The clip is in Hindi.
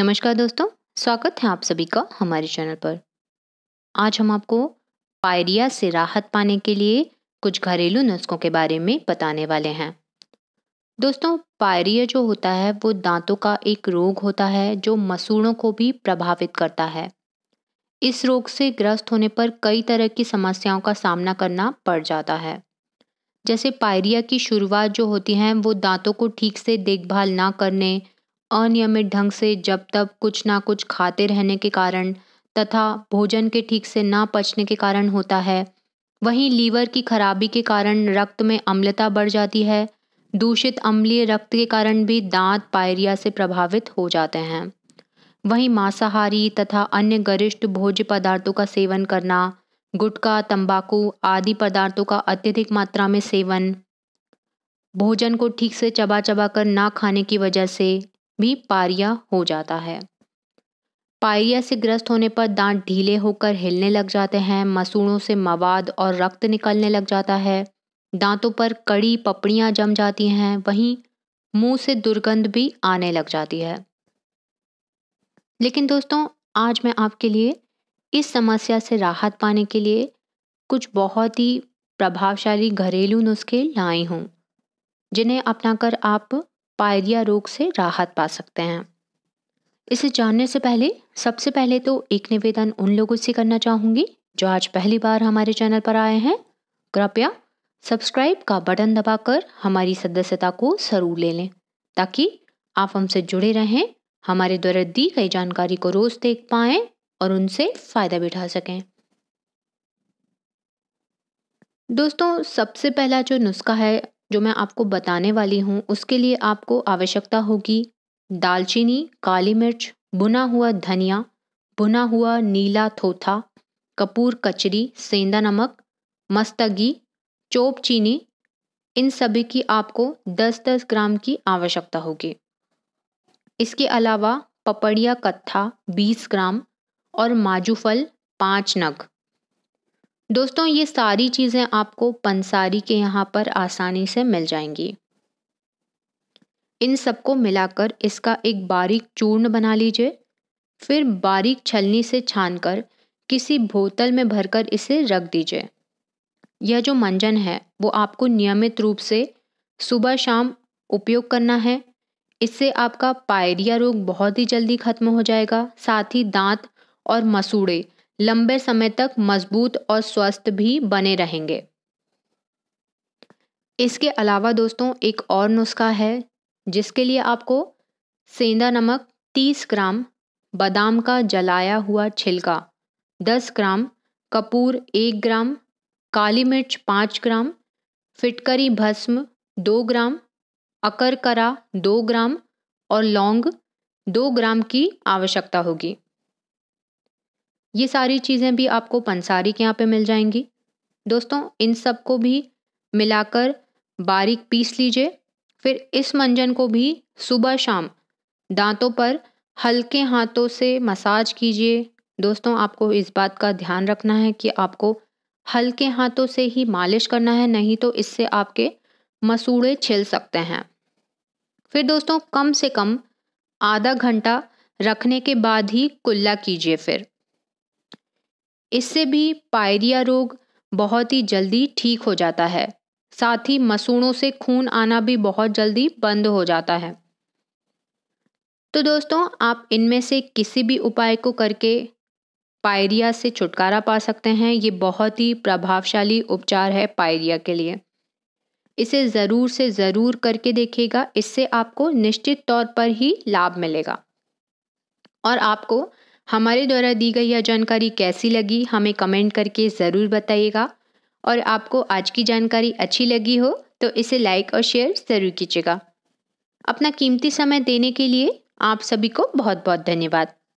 नमस्कार दोस्तों स्वागत है आप सभी का हमारे चैनल पर आज हम आपको पायरिया से राहत पाने के लिए कुछ घरेलू नुस्खों के बारे में बताने वाले हैं दोस्तों पायरिया जो होता है वो दांतों का एक रोग होता है जो मसूड़ों को भी प्रभावित करता है इस रोग से ग्रस्त होने पर कई तरह की समस्याओं का सामना करना पड़ जाता है जैसे पायरिया की शुरुआत जो होती है वो दांतों को ठीक से देखभाल ना करने अनियमित ढंग से जब तब कुछ ना कुछ खाते रहने के कारण तथा भोजन के ठीक से ना पचने के कारण होता है वहीं लीवर की खराबी के कारण रक्त में अम्लता बढ़ जाती है दूषित अम्लीय रक्त के कारण भी दांत पायरिया से प्रभावित हो जाते हैं वहीं मांसाहारी तथा अन्य गरिष्ठ भोज्य पदार्थों का सेवन करना गुटखा तंबाकू आदि पदार्थों का अत्यधिक मात्रा में सेवन भोजन को ठीक से चबा चबा कर ना खाने की वजह से भी पारिया हो जाता है पायरिया से ग्रस्त होने पर दांत ढीले होकर हिलने लग जाते हैं मसूड़ों से मवाद और रक्त निकलने लग जाता है दांतों पर कड़ी पपड़ियाँ जम जाती हैं वहीं मुंह से दुर्गंध भी आने लग जाती है लेकिन दोस्तों आज मैं आपके लिए इस समस्या से राहत पाने के लिए कुछ बहुत ही प्रभावशाली घरेलू नुस्खे लाई हूँ जिन्हें अपनाकर आप पायरिया रोग से राहत पा सकते हैं इसे जानने से पहले सबसे पहले तो एक निवेदन उन लोगों से करना चाहूंगी जो आज पहली बार हमारे चैनल पर आए हैं कृपया सब्सक्राइब का बटन दबाकर हमारी सदस्यता को जरूर ले लें ताकि आप हमसे जुड़े रहें हमारे द्वारा दी गई जानकारी को रोज़ देख पाए और उनसे फ़ायदा बिठा सकें दोस्तों सबसे पहला जो नुस्खा है जो मैं आपको बताने वाली हूँ उसके लिए आपको आवश्यकता होगी दालचीनी काली मिर्च बुना हुआ धनिया बुना हुआ नीला थोथा कपूर कचरी सेंधा नमक मस्तगी चोप चीनी इन सभी की आपको 10-10 ग्राम की आवश्यकता होगी इसके अलावा पपड़िया कत्था 20 ग्राम और माजूफल पाँच नग दोस्तों ये सारी चीज़ें आपको पंसारी के यहाँ पर आसानी से मिल जाएंगी इन सबको मिलाकर इसका एक बारीक चूर्ण बना लीजिए फिर बारीक छलनी से छानकर किसी बोतल में भरकर इसे रख दीजिए यह जो मंजन है वो आपको नियमित रूप से सुबह शाम उपयोग करना है इससे आपका पायरिया रोग बहुत ही जल्दी खत्म हो जाएगा साथ ही दांत और मसूड़े लंबे समय तक मजबूत और स्वस्थ भी बने रहेंगे इसके अलावा दोस्तों एक और नुस्खा है जिसके लिए आपको सेंधा नमक 30 ग्राम बादाम का जलाया हुआ छिलका 10 ग्राम कपूर 1 ग्राम काली मिर्च 5 ग्राम फिटकरी भस्म 2 ग्राम अकरकरा 2 ग्राम और लौंग 2 ग्राम की आवश्यकता होगी ये सारी चीज़ें भी आपको पंसारी के यहाँ पे मिल जाएंगी दोस्तों इन सब को भी मिलाकर बारीक पीस लीजिए फिर इस मंजन को भी सुबह शाम दांतों पर हल्के हाथों से मसाज कीजिए दोस्तों आपको इस बात का ध्यान रखना है कि आपको हल्के हाथों से ही मालिश करना है नहीं तो इससे आपके मसूड़े छिल सकते हैं फिर दोस्तों कम से कम आधा घंटा रखने के बाद ही कुल्ला कीजिए फिर इससे भी पायरिया रोग बहुत ही जल्दी ठीक हो जाता है साथ ही मसूड़ों से खून आना भी बहुत जल्दी बंद हो जाता है तो दोस्तों आप इनमें से किसी भी उपाय को करके पायरिया से छुटकारा पा सकते हैं ये बहुत ही प्रभावशाली उपचार है पायरिया के लिए इसे ज़रूर से ज़रूर करके देखिएगा इससे आपको निश्चित तौर पर ही लाभ मिलेगा और आपको हमारे द्वारा दी गई यह जानकारी कैसी लगी हमें कमेंट करके ज़रूर बताइएगा और आपको आज की जानकारी अच्छी लगी हो तो इसे लाइक और शेयर ज़रूर कीजिएगा अपना कीमती समय देने के लिए आप सभी को बहुत बहुत धन्यवाद